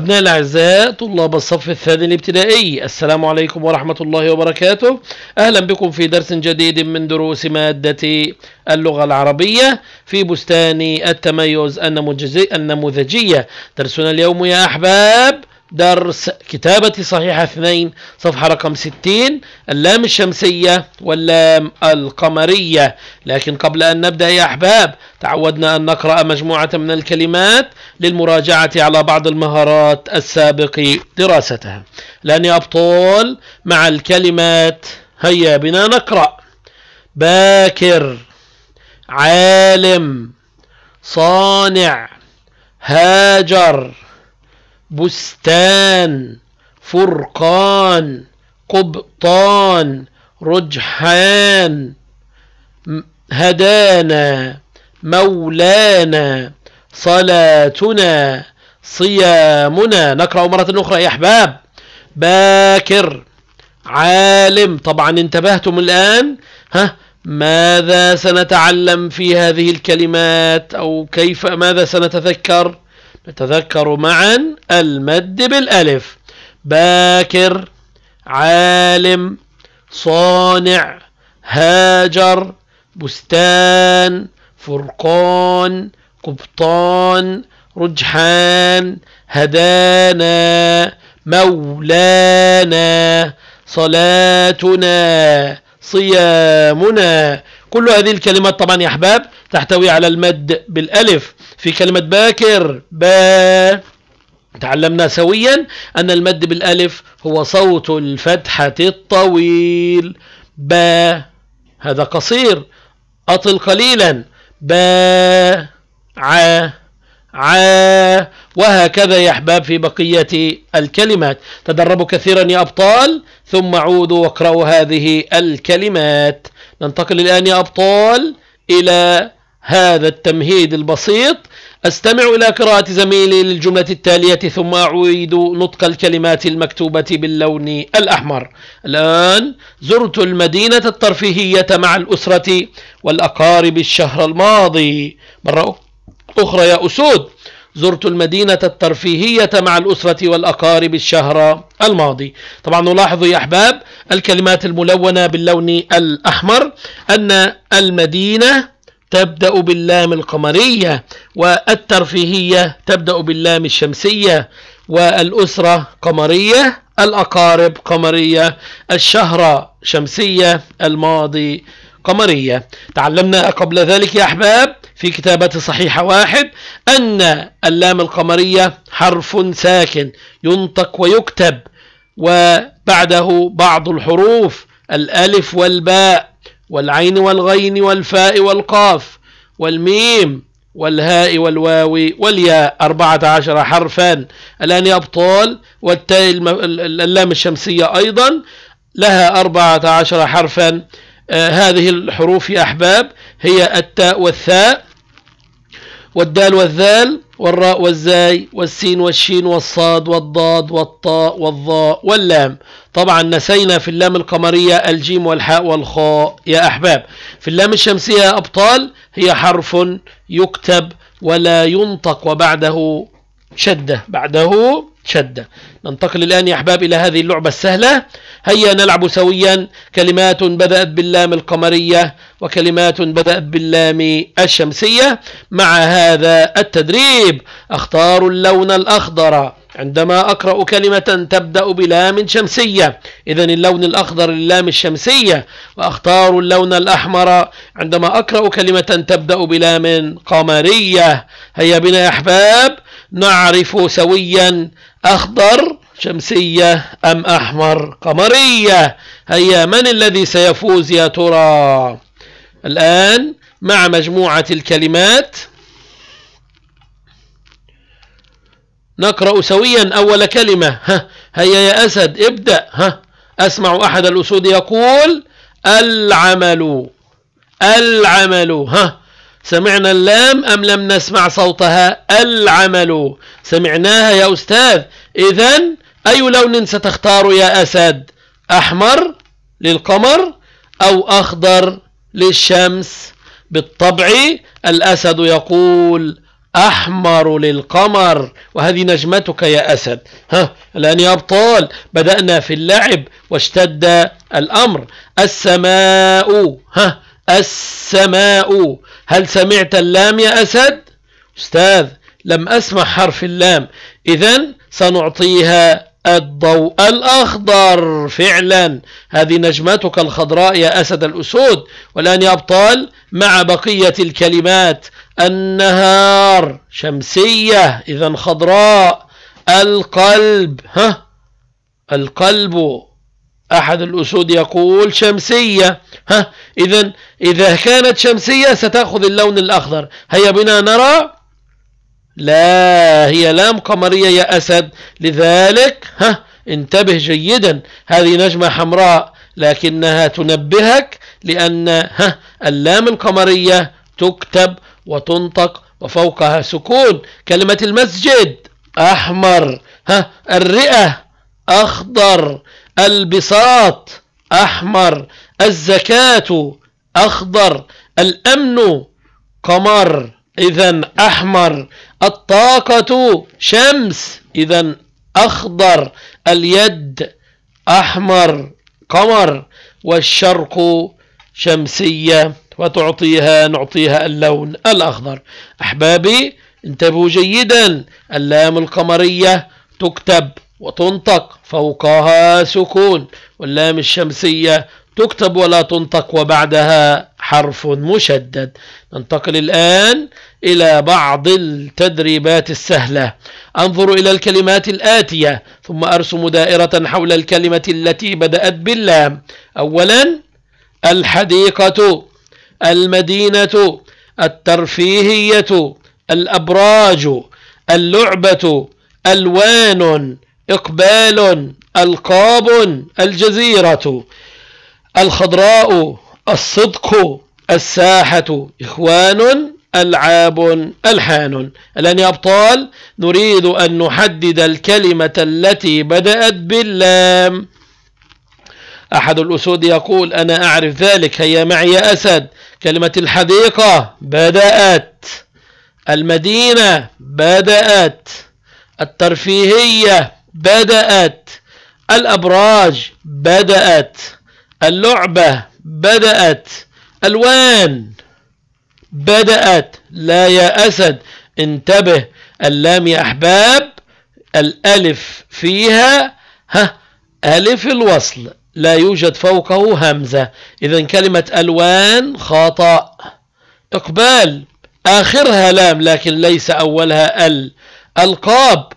أبناء الأعزاء طلاب الصف الثاني الابتدائي السلام عليكم ورحمة الله وبركاته أهلا بكم في درس جديد من دروس مادة اللغة العربية في بستان التميز النموذجية درسنا اليوم يا أحباب درس كتابة صحيح اثنين صفحة رقم ستين اللام الشمسية واللام القمرية لكن قبل أن نبدأ يا أحباب تعودنا أن نقرأ مجموعة من الكلمات للمراجعة على بعض المهارات السابق دراستها لأني أبطال مع الكلمات هيا بنا نقرأ باكر عالم صانع هاجر بستان فرقان قبطان رجحان هدانا مولانا صلاتنا صيامنا نقرأ مرة أخرى يا أحباب باكر عالم طبعا انتبهتم الآن ها ماذا سنتعلم في هذه الكلمات أو كيف ماذا سنتذكر نتذكر معا المد بالألف باكر عالم صانع هاجر بستان فرقان قبطان رجحان هدانا مولانا صلاتنا صيامنا كل هذه الكلمات طبعا يا أحباب تحتوي على المد بالألف في كلمة باكر با تعلمنا سويا أن المد بالألف هو صوت الفتحة الطويل با هذا قصير أطل قليلا با ع ع وهكذا يا أحباب في بقية الكلمات تدربوا كثيرا يا أبطال ثم عودوا واقرأوا هذه الكلمات ننتقل الآن يا أبطال إلى هذا التمهيد البسيط أستمع إلى قراءة زميلي للجملة التالية ثم أعيد نطق الكلمات المكتوبة باللون الأحمر الآن زرت المدينة الترفيهية مع الأسرة والأقارب الشهر الماضي مرة أخرى يا أسود زرت المدينة الترفيهية مع الأسرة والأقارب الشهر الماضي طبعا نلاحظ يا أحباب الكلمات الملونة باللون الأحمر أن المدينة تبدأ باللام القمرية والترفيهية تبدأ باللام الشمسية والأسرة قمرية الأقارب قمرية الشهرة شمسية الماضي قمرية تعلمنا قبل ذلك يا أحباب في كتابة صحيحة واحد أن اللام القمرية حرف ساكن ينطق ويكتب وبعده بعض الحروف الألف والباء والعين والغين والفاء والقاف والميم والهاء والواو والياء 14 حرفا الآن يا أبطال والتاء اللام الشمسية أيضا لها 14 حرفا آه هذه الحروف يا أحباب هي التاء والثاء والدال والذال والراء والزاي والسين والشين والصاد والضاد والطاء والظاء واللام طبعا نسينا في اللام القمرية الجيم والحاء والخاء يا أحباب في اللام الشمسية يا أبطال هي حرف يكتب ولا ينطق وبعده شدة بعده شدة ننتقل الآن يا أحباب إلى هذه اللعبة السهلة هيا نلعب سويا كلمات بدأت باللام القمرية وكلمات بدأت باللام الشمسية مع هذا التدريب أختار اللون الأخضر عندما أقرأ كلمة تبدأ بلام شمسية إذا اللون الأخضر للام الشمسية وأختار اللون الأحمر عندما أقرأ كلمة تبدأ بلام قمرية هيا بنا يا أحباب نعرف سويا أخضر شمسية أم أحمر قمرية هيا من الذي سيفوز يا ترى الآن مع مجموعة الكلمات نقرأ سويا أول كلمة ها هيا يا أسد ابدأ ها أسمع أحد الأسود يقول العمل العمل ها سمعنا اللام أم لم نسمع صوتها العمل سمعناها يا أستاذ إذا أي لون ستختار يا أسد أحمر للقمر أو أخضر للشمس بالطبع الأسد يقول أحمر للقمر وهذه نجمتك يا أسد ها الآن يا أبطال بدأنا في اللعب واشتد الأمر السماء ها السماء هل سمعت اللام يا أسد أستاذ لم أسمع حرف اللام إذا سنعطيها الضوء الأخضر فعلا هذه نجمتك الخضراء يا أسد الأسود والآن يا أبطال مع بقية الكلمات النهار شمسية إذا خضراء القلب ها القلب أحد الأسود يقول شمسية ها إذا إذا كانت شمسية ستأخذ اللون الأخضر هيا بنا نرى لا هي لام قمرية يا أسد لذلك ها انتبه جيدا هذه نجمة حمراء لكنها تنبهك لأن ها اللام القمرية تكتب وتنطق وفوقها سكون كلمة المسجد أحمر ها الرئة أخضر البساط أحمر الزكاة أخضر الأمن قمر إذا أحمر الطاقة شمس إذا أخضر اليد أحمر قمر والشرق شمسية وتعطيها نعطيها اللون الأخضر أحبابي انتبهوا جيدا اللام القمرية تكتب وتنطق فوقها سكون واللام الشمسية تكتب ولا تنطق وبعدها حرف مشدد ننتقل الآن إلى بعض التدريبات السهلة أنظر إلى الكلمات الآتية ثم أرسم دائرة حول الكلمة التي بدأت باللام أولا الحديقة المدينة الترفيهية الأبراج اللعبة ألوان إقبال ألقاب الجزيرة الخضراء الصدق الساحة إخوان ألعاب ألحان الآن يا أبطال نريد أن نحدد الكلمة التي بدأت باللام أحد الأسود يقول أنا أعرف ذلك هيا معي يا أسد كلمة الحديقة بدأت المدينة بدأت الترفيهية بدأت الأبراج بدأت اللعبة بدأت ألوان بدأت لا يا أسد انتبه اللام يا أحباب الألف فيها ها ألف الوصل لا يوجد فوقه همزة إذا كلمة ألوان خطأ إقبال آخرها لام لكن ليس أولها ال ألقاب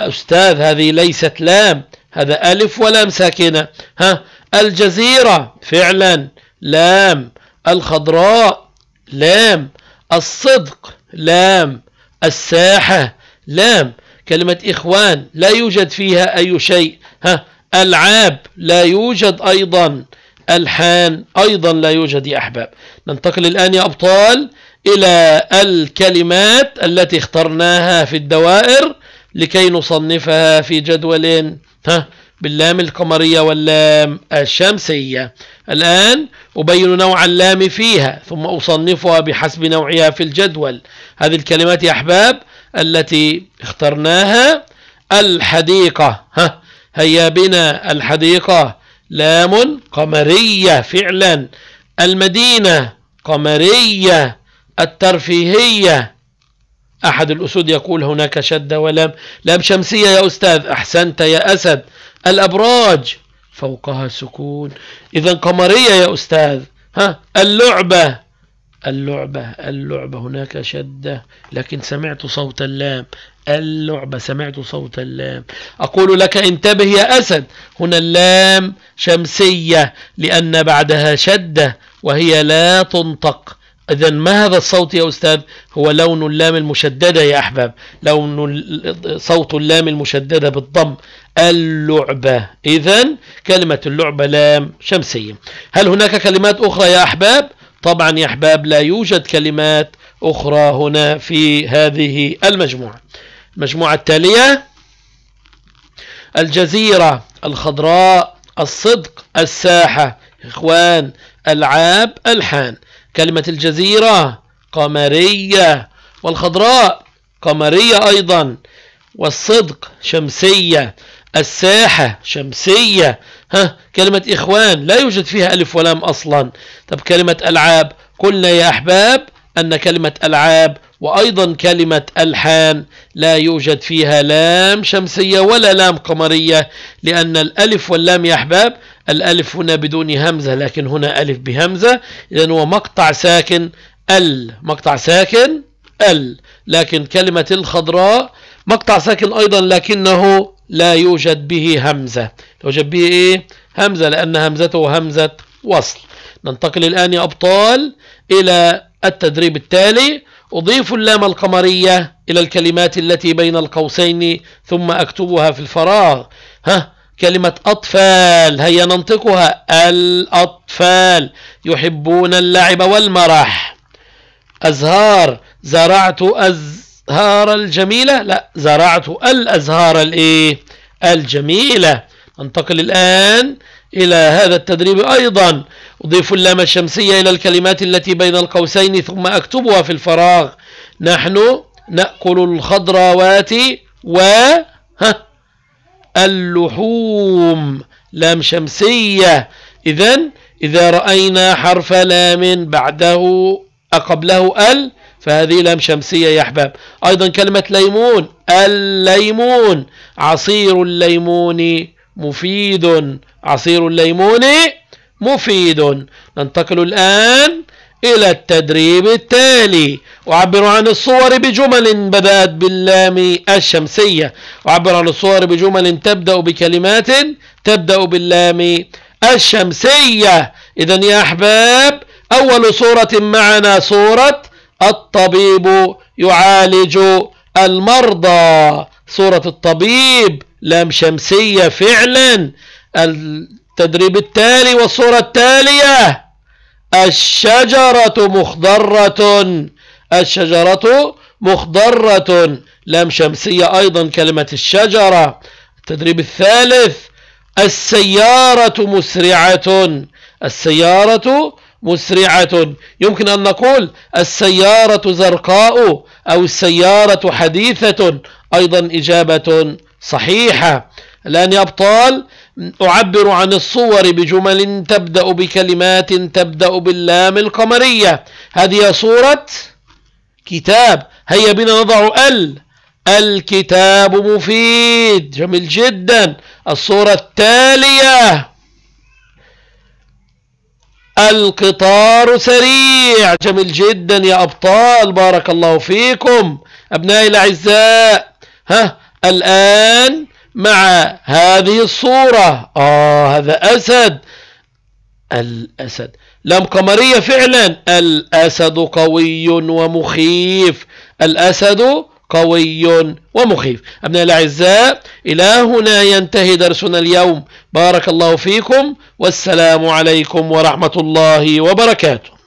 أستاذ هذه ليست لام هذا ألف ولام ساكنة ها الجزيرة فعلا لام الخضراء لام الصدق لام الساحة لام كلمة إخوان لا يوجد فيها أي شيء ها ألعاب لا يوجد أيضا ألحان أيضا لا يوجد يا أحباب ننتقل الآن يا أبطال إلى الكلمات التي اخترناها في الدوائر لكي نصنفها في جدول ها باللام القمرية واللام الشمسية الآن أبين نوع اللام فيها ثم أصنفها بحسب نوعها في الجدول هذه الكلمات يا أحباب التي اخترناها الحديقة ها هيا بنا الحديقة لام قمرية فعلا المدينة قمرية الترفيهية أحد الأسود يقول هناك شدة ولام لام شمسية يا أستاذ أحسنت يا أسد الأبراج فوقها سكون إذا قمرية يا أستاذ ها اللعبة اللعبة اللعبة هناك شدة لكن سمعت صوت اللام اللعبة سمعت صوت اللام أقول لك انتبه يا أسد هنا اللام شمسية لأن بعدها شدة وهي لا تنطق إذا ما هذا الصوت يا أستاذ هو لون اللام المشددة يا أحباب لون صوت اللام المشددة بالضم اللعبة إذا كلمة اللعبة لام شمسية هل هناك كلمات أخرى يا أحباب طبعا يا أحباب لا يوجد كلمات أخرى هنا في هذه المجموعة المجموعة التالية الجزيرة الخضراء الصدق الساحة إخوان العاب الحان كلمة الجزيرة قمرية والخضراء قمرية أيضا والصدق شمسية الساحة شمسية ها كلمة إخوان لا يوجد فيها ألف ولام أصلا طب كلمة ألعاب قلنا يا أحباب أن كلمة ألعاب وأيضا كلمة ألحان لا يوجد فيها لام شمسية ولا لام قمرية لأن الألف واللام يا أحباب الألف هنا بدون همزة لكن هنا ألف بهمزة إذا هو مقطع ساكن ال مقطع ساكن ال لكن كلمة الخضراء مقطع ساكن أيضا لكنه لا يوجد به همزة يوجد به إيه؟ همزة لأن همزته همزة وصل ننتقل الآن يا أبطال إلى التدريب التالي أضيف اللام القمرية إلى الكلمات التي بين القوسين ثم أكتبها في الفراغ ها كلمة أطفال هيا ننطقها الأطفال يحبون اللعب والمرح أزهار زرعت أزهار الجميلة لا زرعت الأزهار الإيه الجميلة ننتقل الآن إلى هذا التدريب أيضا أضيف اللام الشمسية إلى الكلمات التي بين القوسين ثم أكتبها في الفراغ نحن نأكل الخضروات و ها اللحوم لام شمسية إذا إذا رأينا حرف لام بعده أقبله ال فهذه لام شمسية يا أحباب أيضا كلمة ليمون الليمون عصير الليمون مفيد عصير الليمون مفيد ننتقل الآن إلى التدريب التالي أعبر عن الصور بجمل بدأت باللام الشمسية أعبر عن الصور بجمل تبدأ بكلمات تبدأ باللام الشمسية إذا يا أحباب أول صورة معنا صورة الطبيب يعالج المرضى صورة الطبيب لام شمسية فعلا التدريب التالي والصورة التالية الشجرة مخضرة الشجرة مخضرة لام شمسية أيضا كلمة الشجرة التدريب الثالث السيارة مسرعة السيارة مسرعة يمكن أن نقول السيارة زرقاء أو السيارة حديثة أيضا إجابة صحيحة الآن يا أبطال أعبر عن الصور بجمل تبدأ بكلمات تبدأ باللام القمرية هذه صورة كتاب هيا بنا نضع ال الكتاب مفيد جميل جدا الصورة التالية القطار سريع جميل جدا يا أبطال بارك الله فيكم أبنائي الأعزاء ها الآن مع هذه الصورة آه هذا أسد الأسد لام قمرية فعلا الأسد قوي ومخيف الأسد قوي ومخيف أبناء الأعزاء إلى هنا ينتهي درسنا اليوم بارك الله فيكم والسلام عليكم ورحمة الله وبركاته